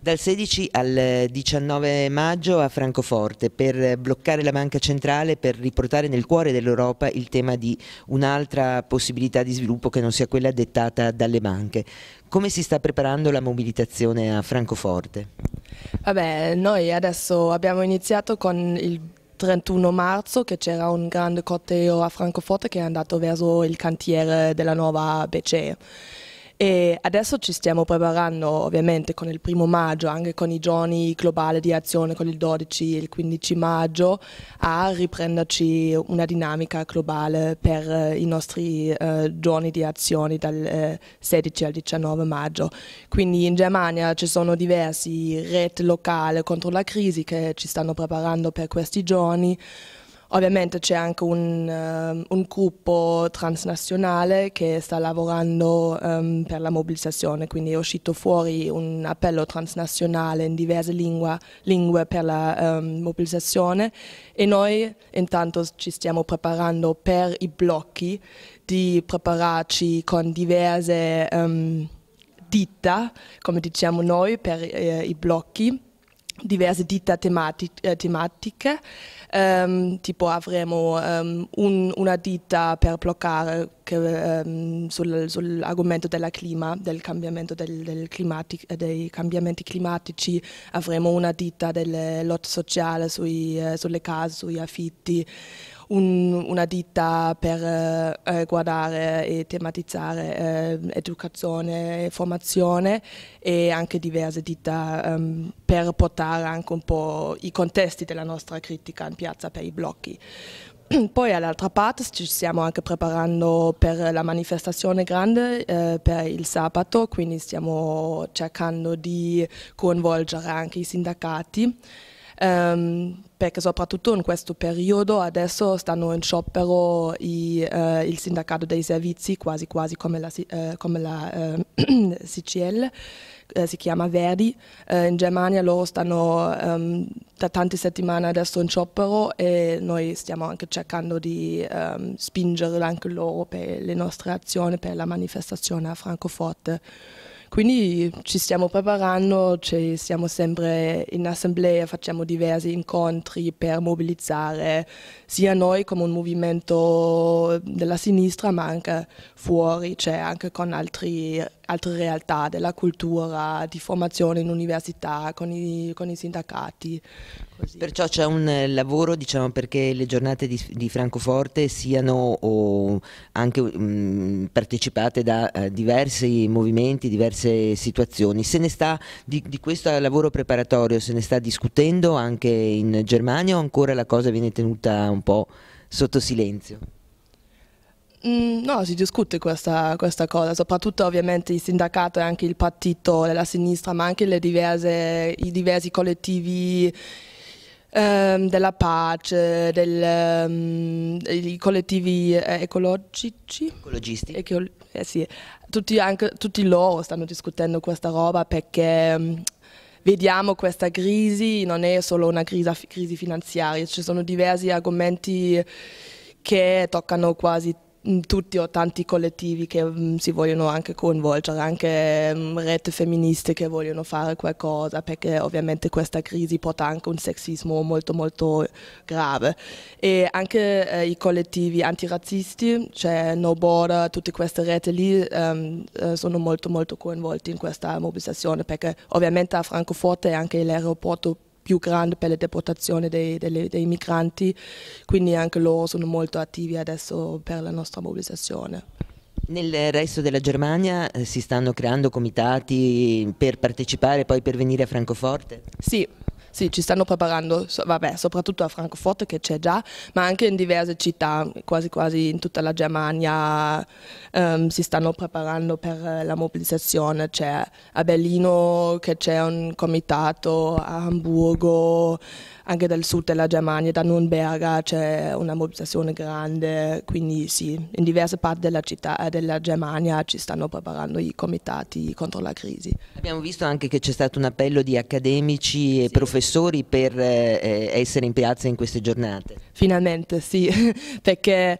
Dal 16 al 19 eh, maggio a Francoforte per bloccare la banca centrale, per riportare nel cuore dell'Europa il tema di un'altra possibilità di sviluppo che non sia quella dettata dalle banche. Come si sta preparando la mobilitazione a Francoforte? Vabbè, noi adesso abbiamo iniziato con il 31 marzo che c'era un grande corteo a Francoforte che è andato verso il cantiere della nuova BCE. E adesso ci stiamo preparando ovviamente con il primo maggio, anche con i giorni globali di azione, con il 12 e il 15 maggio, a riprenderci una dinamica globale per eh, i nostri eh, giorni di azione dal eh, 16 al 19 maggio. Quindi in Germania ci sono diversi reti locali contro la crisi che ci stanno preparando per questi giorni. Ovviamente c'è anche un, um, un, gruppo transnazionale che sta lavorando um, per la mobilizzazione, quindi è uscito fuori un appello transnazionale in diverse lingua, lingue per la um, mobilitazione e noi intanto ci stiamo preparando per i blocchi di prepararci con diverse ditta, come diciamo noi, per eh, i blocchi diverse ditte eh, tematiche, um, tipo avremo um, un, una ditta per bloccare che, um, sul, sull'argomento del clima, del cambiamento del, del climatic, dei cambiamenti climatici, avremo una ditta delle lotte sociali sui, eh, sulle case, sugli affitti un, una ditta per eh, eh, guardare e tematizzare eh, educazione e formazione e anche diverse ditta um, per portare anche un po' i contesti della nostra critica in piazza per i blocchi. Poi all'altra parte ci stiamo anche preparando per la manifestazione grande eh, per il sabato, quindi stiamo cercando di coinvolgere anche i sindacati ehm, perché soprattutto in questo periodo adesso stanno in sciopero i, eh, il sindacato dei servizi, quasi quasi come la, eh, come la ehm, eh, CCL, si chiama Verdi, eh, in Germania loro stanno ehm, da tante settimane adesso in sciopero e noi stiamo anche cercando di ehm, spingere anche loro per le nostre azioni, per la manifestazione a Francoforte. Quindi ci stiamo preparando, ci siamo sempre in assemblea, facciamo diversi incontri per mobilizzare sia noi come un movimento della sinistra ma anche fuori, cioè anche con altri altre realtà della cultura, di formazione in università, con i, con i sindacati. Così. Perciò c'è un eh, lavoro diciamo, perché le giornate di, di Francoforte siano anche mh, mm, partecipate da eh, diversi movimenti, diverse situazioni. Se ne sta di, di questo lavoro preparatorio, se ne sta discutendo anche in Germania o ancora la cosa viene tenuta un po' sotto silenzio? Mm, no, si discute questa, questa, cosa, soprattutto ovviamente il sindacato e anche il partito della sinistra, ma anche diverse, i diversi collettivi ehm, della pace, del, um, i collettivi eh, ecologici. Ecologisti. Eco eh sì. tutti, anche, tutti, loro stanno discutendo questa roba perché... Um, vediamo questa crisi, non è solo una crisi, crisi finanziaria, ci sono diversi argomenti che toccano quasi Mm, tutti o tanti collettivi che mh, mm, si vogliono anche coinvolgere, anche mh, mm, rete femministe che vogliono fare qualcosa, perché ovviamente questa crisi porta anche un sessismo molto molto grave. E anche eh, i collettivi antirazzisti, cioè No Border, tutte queste rete lì ehm, eh, sono molto molto coinvolti in questa mobilitazione, perché ovviamente a Francoforte anche l'aeroporto più grande per la deportazione dei, dei, dei migranti, quindi anche loro sono molto attivi adesso per la nostra mobilizzazione. Nel resto della Germania eh, si stanno creando comitati per partecipare e poi per venire a Francoforte? Sì, sì, ci stanno preparando, vabbè, soprattutto a Francoforte che c'è già, ma anche in diverse città, quasi quasi in tutta la Germania ehm, si stanno preparando per la mobilizzazione. C'è a Berlino che c'è un comitato, a Hamburgo, anche dal sud della Germania, da Nürnberga c'è una mobilitazione grande, quindi sì, in diverse parti della, città, eh, della Germania ci stanno preparando i comitati contro la crisi. Abbiamo visto anche che c'è stato un appello di accademici e sì. professori per eh, eh essere in piazza in queste giornate. Finalmente sì, perché...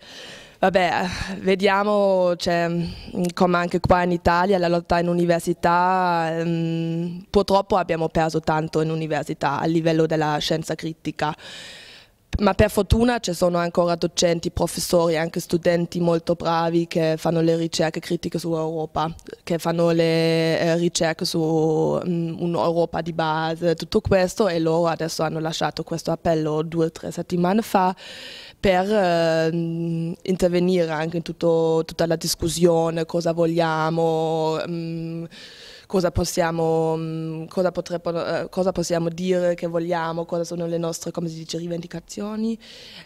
Vabbè, vediamo cioè, come anche qua in Italia la lotta in università, ehm, purtroppo abbiamo perso tanto in università a livello della scienza critica ma per fortuna ci sono ancora docenti, professori, anche studenti molto bravi che fanno le ricerche critiche sull'Europa, che fanno le eh, ricerche su mm, un'Europa di base, tutto questo e loro adesso hanno lasciato questo appello due o tre settimane fa per eh, intervenire anche in tutto, tutta la discussione, cosa vogliamo. Mh, mm, cosa possiamo, mm, cosa, potrebbe, eh, cosa possiamo, dire che vogliamo, cosa sono le nostre dice, rivendicazioni.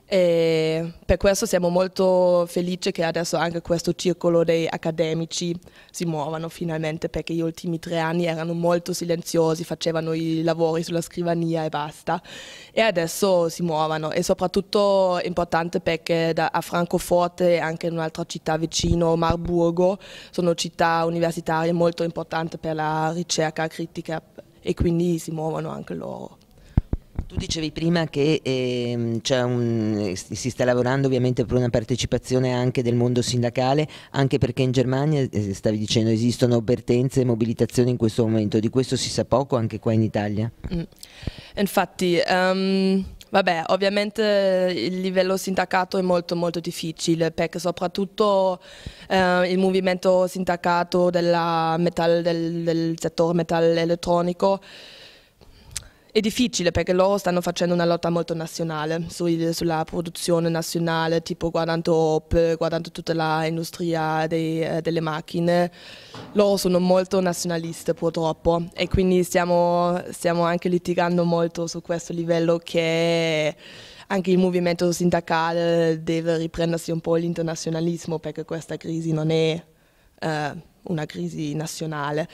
E per questo siamo molto felici che adesso anche questo circolo dei accademici si muovano finalmente perché gli ultimi tre anni erano molto silenziosi, facevano i lavori sulla scrivania e basta. E adesso si muovono e soprattutto è importante perché da, a Francoforte, e anche in un'altra città vicino, Marburgo, sono città universitarie molto importanti per la ricerca critica e quindi si muovono anche loro. Tu dicevi prima che eh, un, si sta lavorando ovviamente per una partecipazione anche del mondo sindacale, anche perché in Germania, eh, stavi dicendo, esistono vertenze e mobilitazioni in questo momento, di questo si sa poco anche qua in Italia. Mm. Infatti, um, Vabbè, ovviamente eh, il livello sindacato è molto molto difficile perché soprattutto eh, il movimento sindacato della del, del settore metal elettronico è difficile perché loro stanno facendo una lotta molto nazionale sui, sulla produzione nazionale, tipo guardando Opel, guardando tutta l'industria eh, delle macchine. Loro sono molto nazionaliste purtroppo e quindi stiamo, stiamo anche litigando molto su questo livello che anche il movimento sindacale deve riprendersi un po' l'internazionalismo perché questa crisi non è eh, una crisi nazionale.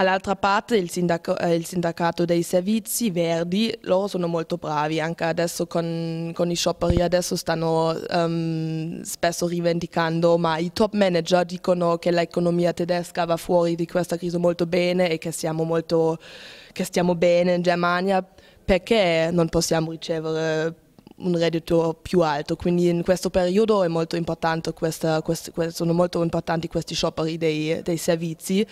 All'altra parte il, sindaco, eh, il, sindacato dei servizi verdi, loro sono molto bravi, anche adesso con, con i scioperi adesso stanno um, spesso rivendicando, ma i top manager dicono che l'economia tedesca va fuori di questa crisi molto bene e che, molto, che stiamo bene in Germania, perché non possiamo ricevere un reddito più alto, quindi in questo periodo molto questa, quest, sono molto importanti questi scioperi dei, dei servizi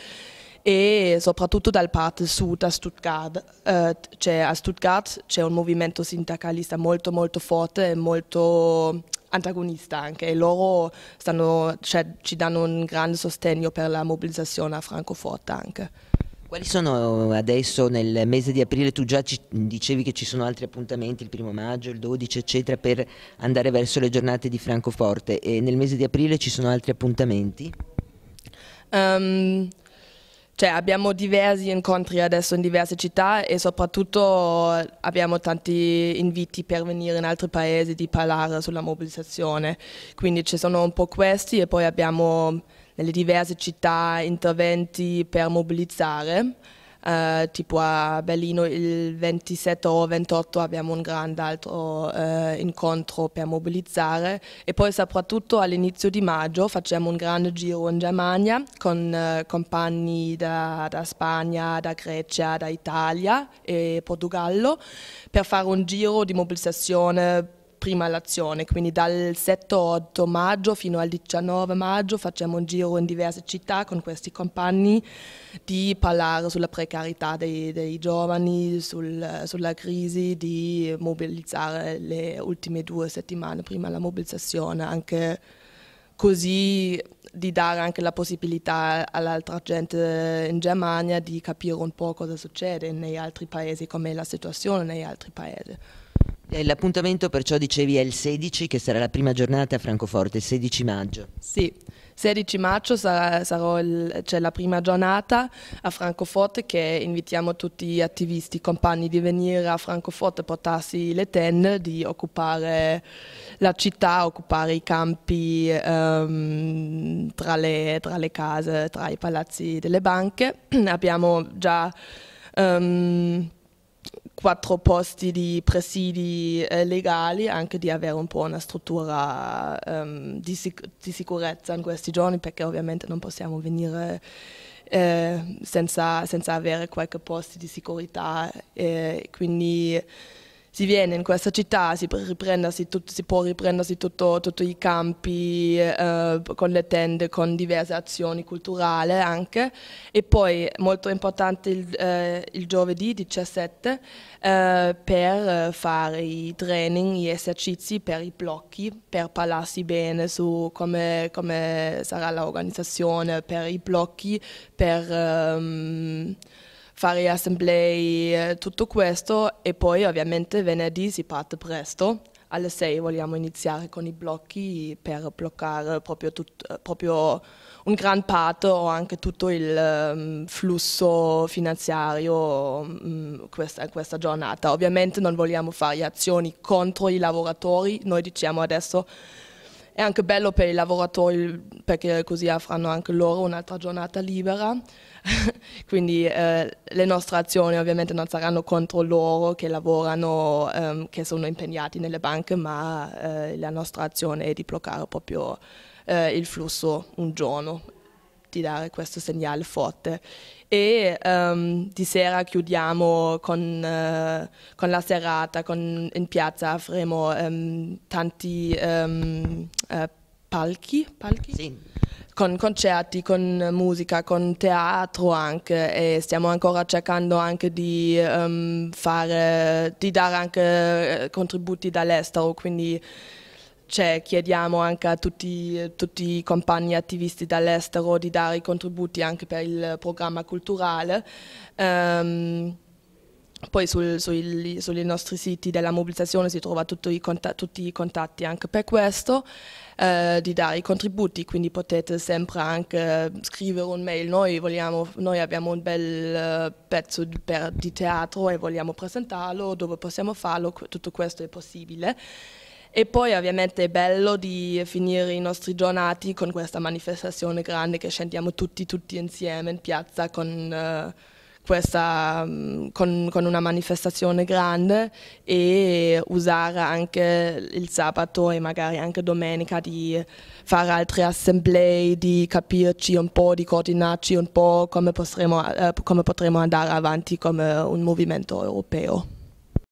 e soprattutto dal parte sud a Stuttgart. Eh, a Stuttgart c'è un movimento sindacalista molto molto forte e molto antagonista anche e loro stanno, cioè, ci danno un grande sostegno per la mobilizzazione a Francoforte anche. Quali sono eh, adesso nel mese di aprile? Tu già ci, dicevi che ci sono altri appuntamenti, il primo maggio, il 12 eccetera, per andare verso le giornate di Francoforte e nel mese di aprile ci sono altri appuntamenti? Um, cioè abbiamo diversi incontri adesso in diverse città e soprattutto eh, abbiamo tanti inviti per venire in altri paesi di parlare sulla mobilizzazione. Quindi ci sono un po' questi e poi abbiamo nelle diverse città interventi per mobilizzare eh, tipo a Berlino il 27 o 28 abbiamo un grande altro eh, incontro per mobilizzare e poi soprattutto all'inizio di maggio facciamo un grande giro in Germania con eh, compagni da, da, Spagna, da Grecia, da Italia e Portogallo per fare un giro di mobilizzazione prima l'azione, quindi dal 7-8 maggio fino al 19 maggio facciamo un giro in diverse città con questi compagni di parlare sulla precarietà dei, dei giovani, sul, sulla crisi, di mobilizzare le ultime due settimane prima la mobilizzazione, anche così di dare anche la possibilità all'altra gente in Germania di capire un po' cosa succede negli altri paesi, com'è la situazione negli altri paesi. Eh, l'appuntamento perciò dicevi è il 16 che sarà la prima giornata a Francoforte, il 16 maggio. Sì, 16 maggio sarà, c'è cioè la prima giornata a Francoforte che invitiamo tutti gli attivisti, i compagni di venire a Francoforte, portarsi le tende, di occupare la città, occupare i campi um, tra, le, tra le case, tra i palazzi delle banche. Abbiamo già... Um, quattro posti di presidi eh, legali, anche di avere un po' una struttura um, di, sic di, sicurezza in questi giorni, perché ovviamente non possiamo venire eh, senza, senza, avere qualche posto di sicurezza. Eh, quindi si viene in questa città, si, tutto, si può riprendersi tutti i campi eh, con le tende, con diverse azioni culturali anche. E poi molto importante il, eh, il giovedì 17 eh, per fare i training, gli esercizi per i blocchi, per parlarsi bene su come, come sarà l'organizzazione per i blocchi, per... Ehm, fare assemblee, eh, tutto questo e poi ovviamente venerdì si parte presto. Alle 6 vogliamo iniziare con i blocchi per bloccare proprio, tut, proprio un gran parte o anche tutto il um, flusso finanziario um, questa, questa giornata. Ovviamente non vogliamo fare azioni contro i lavoratori, noi diciamo adesso è anche bello per i lavoratori perché così avranno anche loro un'altra giornata libera, quindi eh, le nostre azioni ovviamente non saranno contro loro che lavorano, ehm, che sono impegnati nelle banche, ma eh, la nostra azione è di bloccare proprio eh, il flusso un giorno di dare questo segnale forte. E um, di sera chiudiamo con, uh, con la serata, con, in piazza avremo um, tanti um, uh, palchi, palchi? Sì. con concerti, con musica, con teatro anche e stiamo ancora cercando anche di, fare, di dare anche eh, contributi dall'estero, quindi c'è, cioè, chiediamo anche a tutti, tutti, i compagni attivisti dall'estero di dare i contributi anche per il programma culturale. Um, poi sul, sui, sui, nostri siti della mobilizzazione si trova i contatti, tutti i contatti anche per questo, eh, di dare i contributi, quindi potete sempre anche scrivere un'email. Noi, vogliamo, noi abbiamo un bel eh, pezzo di, per, di teatro e vogliamo presentarlo, dove possiamo farlo, tutto questo è possibile. E poi ovviamente è bello di finire i nostri giornati con questa manifestazione grande che scendiamo tutti, tutti insieme in piazza con... Uh, questa, mm, con, con, una manifestazione grande e usare anche il sabato e magari anche domenica di fare altre assemblee, di capirci un po', di coordinarci un po' come potremo, eh, come potremo andare avanti come un movimento europeo.